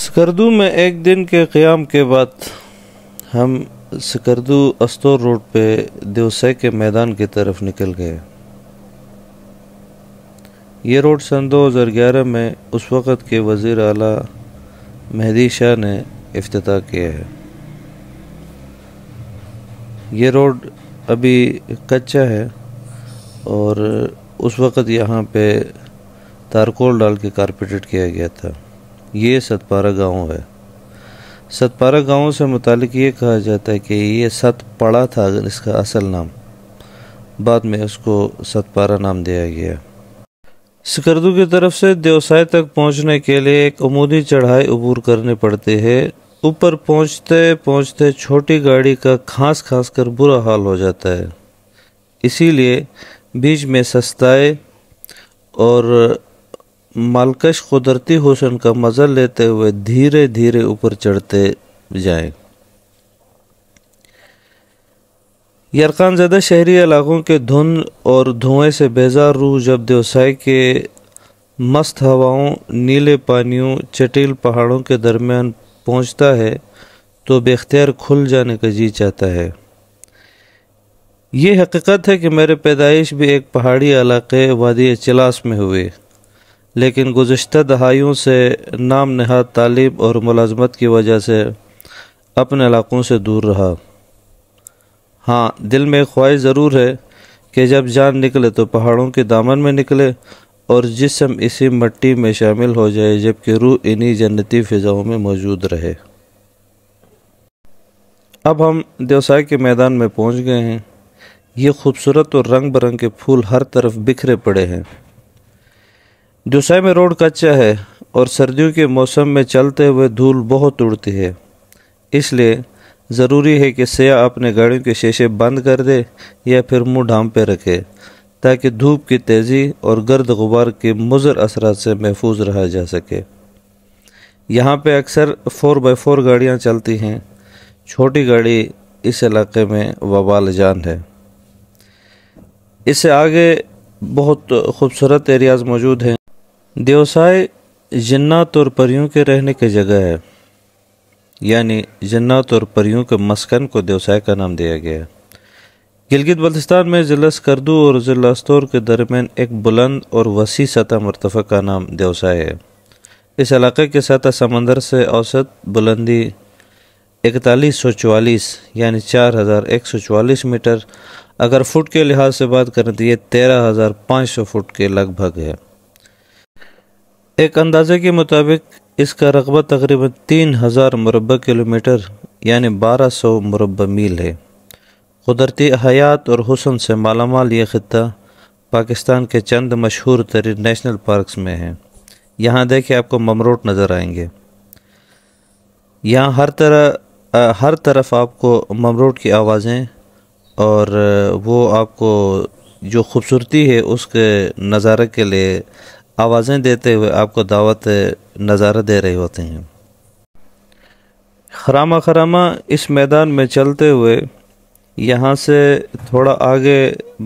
सकरदू में एक दिन के क़्याम के बाद हम सकरदू अस्तोर रोड पे देवसै के मैदान की तरफ निकल गए ये रोड सन 2011 में उस वक़्त के वज़ी अला मेहदी शाह ने अफ्ताह किया है ये रोड अभी कच्चा है और उस वक़्त यहाँ पे तारकोल डाल के कारपेटेड किया गया था ये सतपारा गांव है सतपारा गांव से मुतालिक ये कहा जाता है कि ये सत पड़ा था इसका असल नाम बाद में उसको सतपारा नाम दिया गया सिकरदू की तरफ से देवसाय तक पहुंचने के लिए एक अमूदी चढ़ाई अबूर करनी पड़ती है ऊपर पहुंचते पहुंचते छोटी गाड़ी का खास खास कर बुरा हाल हो जाता है इसीलिए बीच में सस्ताए और मालकश कुदरती हुसन का मज़ा लेते हुए धीरे धीरे ऊपर चढ़ते जाए यरकान ज़्यादा शहरी इलाकों के धुंध और धुएं से बेजार रूह जब देवसाय के मस्त हवाओं नीले पानियों चटिल पहाड़ों के दरमियान पहुंचता है तो बेख्तियार खुल जाने का जी चाहता है ये हकीकत है कि मेरे पैदाइश भी एक पहाड़ी इलाके वादी चिलास में हुए लेकिन गुज्त दहाइयों से नाम नहाद तालीम और मुलाजमत की वजह से अपने इलाकों से दूर रहा हाँ दिल में ख्वाहिश ज़रूर है कि जब जान निकले तो पहाड़ों के दामन में निकले और जिसम इसी मट्टी में शामिल हो जाए जबकि रूह इन्हीं जन्नती फ़िज़ाओं में मौजूद रहे अब हम देवसाई के मैदान में पहुंच गए हैं ये खूबसूरत और रंग बिरंग के फूल हर तरफ बिखरे पड़े हैं दुसई में रोड कच्चा है और सर्दियों के मौसम में चलते हुए धूल बहुत उड़ती है इसलिए ज़रूरी है कि सयाह अपने गाड़ियों के शीशे बंद कर दे या फिर मुंह ढाम पे रखे ताकि धूप की तेज़ी और गर्द गुबार के मुजर असरा से महफूज रहा जा सके यहाँ पे अक्सर फ़ोर बाई फोर गाड़ियाँ चलती हैं छोटी गाड़ी इस इलाके में वबाल जान है इससे आगे बहुत खूबसूरत एरियाज़ मौजूद हैं देवसाय जन्नात और परियों के रहने की जगह है यानी जन्नात और परियों के मस्कन को देवसाय का नाम दिया गया है गिलगित बल्तिस्तान में ज़िला स्कर्दू और ज़िला स्तोर के दरमियान एक बुलंद और वसी सतह मरतफ़ा का नाम देवसाय है इस इलाके के सतह समंदर से औसत बुलंदी इकतालीस सौ चवालीस यानी चार हज़ार एक सौ चवालीस मीटर अगर फुट के लिहाज से बात करें तो ये तेरह हज़ार पाँच सौ फुट के लगभग है एक अंदाजे के मुताबिक इसका रकबा तकरीबन तीन हज़ार मुरबा किलोमीटर यानी बारह सौ मुरबा मील है कुदरती हयात और हुसन से मालामाल ये ख़त्ता पाकिस्तान के चंद मशहूर तरीन नेशनल पार्कस में है यहाँ देखे आपको ममरोट नज़र आएंगे यहाँ हर तरह हर तरफ आपको ममरोट की आवाज़ें और वो आपको जो खूबसूरती है उसके नज़ारे के लिए आवाज़ें देते हुए आपको दावत नज़ारा दे रहे होते हैं खरामा खरामा इस मैदान में चलते हुए यहाँ से थोड़ा आगे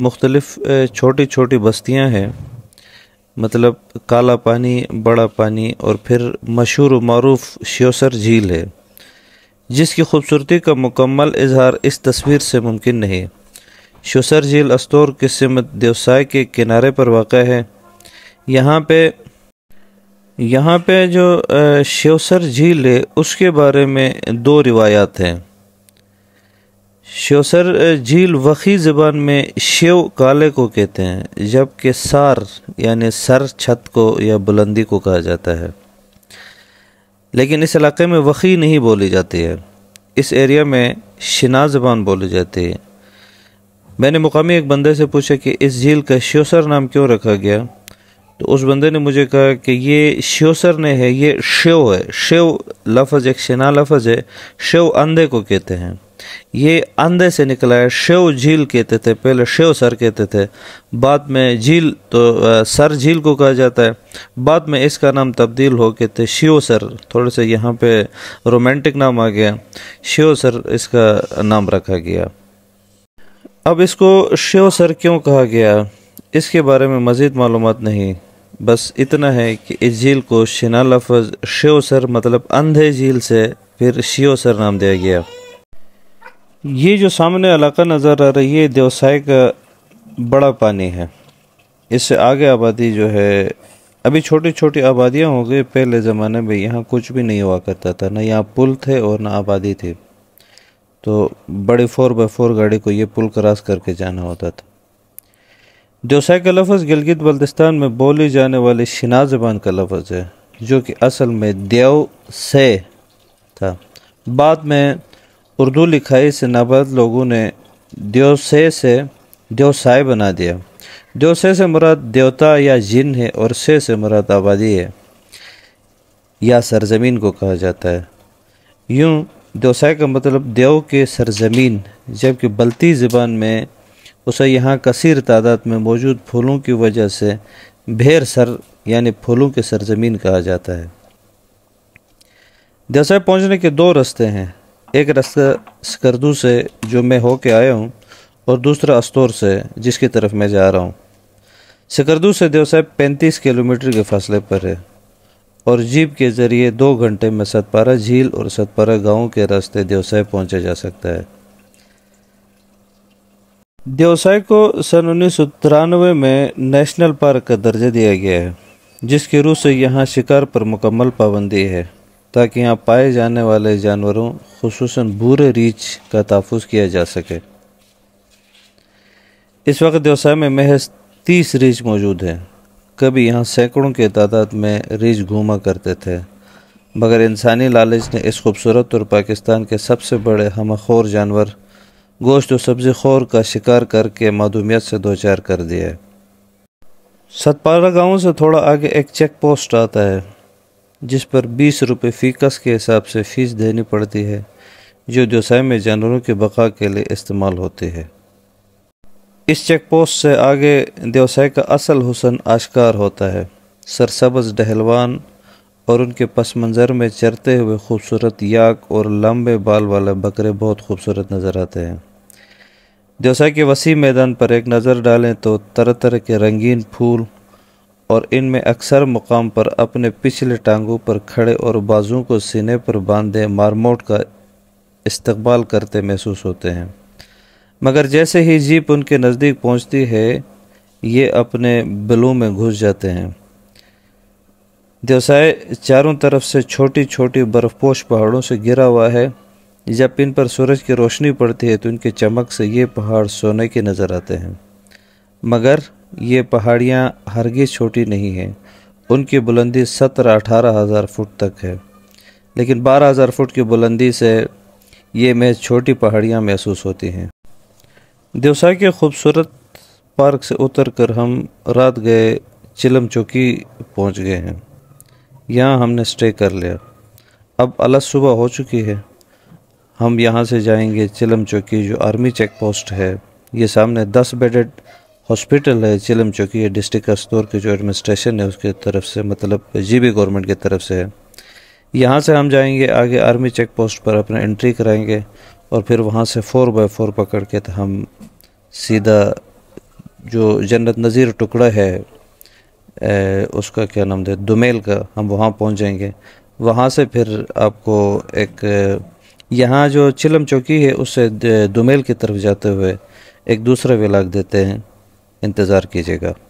मुख्तलफ़ छोटी छोटी बस्तियाँ हैं मतलब काला पानी बड़ा पानी और फिर मशहूर मरूफ श्योसर झील है जिसकी खूबसूरती का मुकम्मल इजहार इस तस्वीर से मुमकिन नहीं श्योसर झील अस्तौर के सिमत देवसाय के किनारे पर वाक़ है यहाँ पे यहाँ पे जो श्योसर झील है उसके बारे में दो रिवायात हैं श्योसर झील वखी ज़बान में शेव काले को कहते हैं जबकि सार यानी सर छत को या बुलंदी को कहा जाता है लेकिन इस इलाके में वखी नहीं बोली जाती है इस एरिया में शिना ज़बान बोली जाती है मैंने मुकामी एक बंदे से पूछा कि इस झील का श्योसर नाम क्यों रखा गया तो उस बंदे ने मुझे कहा कि ये श्योसर ने है ये शेव है शिव लफज एक शना लफज है शिव अंधे को कहते हैं ये अंधे से निकला है शिव झील कहते थे पहले शिव सर कहते थे बाद में झील तो सर झील को कहा जाता है बाद में इसका नाम तब्दील हो के थे शिव सर थोड़े से यहाँ पे रोमांटिक नाम आ गया शिव सर इसका नाम रखा गया अब इसको शिव सर क्यों कहा गया इसके बारे में मज़ीद मालूम नहीं बस इतना है कि इस झील को शिना लफज श्योसर मतलब अंधे झील से फिर श्योसर नाम दिया गया ये जो सामने इलाका नज़र आ रही है देवसाय का बड़ा पानी है इससे आगे आबादी जो है अभी छोटी छोटी आबादियाँ हो गई पहले ज़माने में यहाँ कुछ भी नहीं हुआ करता था ना यहाँ पुल थे और ना आबादी थी तो बड़े फोर बाई फोर गाड़ी को ये पुल क्रॉस करके जाना होता था दोसा का लफ्ज़ गिलगित बल्तिस्तान में बोली जाने वाली शिना ज़बान का लफ्ज़ है जो कि असल में देव से था बाद में उर्दू लिखाई से नाबाद लोगों ने देव से देवसाय बना दिया देव से मुराद देवता या जिन है और से से मुराद आबादी है या सरजमीन को कहा जाता है यूँ देवसाय का मतलब देव के सरजमीन जबकि बल्ती ज़बान में उसे यहाँ कसर तादाद में मौजूद फूलों की वजह से भेर सर यानी फूलों के सरजमीन कहा जाता है दसा पहुँचने के दो रास्ते हैं एक रास्ता स्कर्दू से जो मैं हो के आया हूँ और दूसरा अस्तौर से जिसकी तरफ मैं जा रहा हूँ सिकरदू से देवसाय पैंतीस किलोमीटर के फासले पर है और जीप के ज़रिए दो घंटे में सतपारा झील और सतपारा गांव के रास्ते देवसाय पहुँचा जा सकता है देवसाय को सन उन्नीस में नेशनल पार्क का दर्जा दिया गया है जिसके रूप से यहाँ शिकार पर मुकम्मल पाबंदी है ताकि यहाँ पाए जाने वाले जानवरों खूस बुरे रीच का तहफ़ किया जा सके इस वक्त व्यवसाय में महज तीस रीछ मौजूद हैं कभी यहाँ सैकड़ों की तादाद में रीच घूमा करते थे मगर इंसानी लालच ने इस खूबसूरत और पाकिस्तान के सबसे बड़े हमखोर जानवर गोश्त और सब्जी खोर का शिकार करके मधुमियत से दो चार कर दिया सतपारा गांव से थोड़ा आगे एक चेक पोस्ट आता है जिस पर बीस रुपये फीकस के हिसाब से फीस देनी पड़ती है जो जोसाई में जानवरों की बका के लिए इस्तेमाल होती है इस चेक पोस्ट से आगे व्यवसाय का असल हुसन आश्कार होता है सरसब्ज डहलवान और उनके पस मंज़र में चरते हुए खूबसूरत याक और लंबे बाल वाले बकरे बहुत खूबसूरत नज़र आते हैं जैसा कि वसी मैदान पर एक नज़र डालें तो तरह तरह के रंगीन फूल और इनमें अक्सर मुकाम पर अपने पिछले टांगों पर खड़े और बाजू को सीने पर बांधे मारमोट का इस्तकबाल करते महसूस होते हैं मगर जैसे ही जीप उनके नज़दीक पहुँचती है ये अपने बिलों में घुस जाते हैं देवसाय चारों तरफ से छोटी छोटी बर्फपोश पहाड़ों से घिरा हुआ है जब इन पर सूरज की रोशनी पड़ती है तो इनके चमक से ये पहाड़ सोने के नज़र आते हैं मगर ये पहाड़ियाँ हरगिज़ छोटी नहीं हैं उनकी बुलंदी सत्रह अठारह हज़ार फुट तक है लेकिन बारह हज़ार फुट की बुलंदी से ये महज छोटी पहाड़ियाँ महसूस होती हैं देवसाय के खूबसूरत पार्क से उतर कर हम रात गए चिलम चौकी पहुँच गए हैं यहाँ हमने स्टे कर लिया अब अलग सुबह हो चुकी है हम यहाँ से जाएंगे चिलम चौकी जो आर्मी चेक पोस्ट है ये सामने दस बेडेड हॉस्पिटल है चिलम चौकी है डिस्ट्रिक्ट कस्तूर के जो एडमिनिस्ट्रेशन है उसके तरफ से मतलब जीबी गवर्नमेंट की तरफ से है यहाँ से हम जाएंगे आगे आर्मी चेक पोस्ट पर अपना एंट्री कराएंगे और फिर वहाँ से फ़ोर बाई फ़ोर पकड़ के तो हम सीधा जो जन्नत नज़ीर टुकड़ा है उसका क्या नाम दे दुमेल का हम वहाँ पहुँच जाएंगे वहाँ से फिर आपको एक यहाँ जो चिलम चौकी है उससे दुमेल की तरफ जाते हुए एक दूसरा विलाग देते हैं इंतज़ार कीजिएगा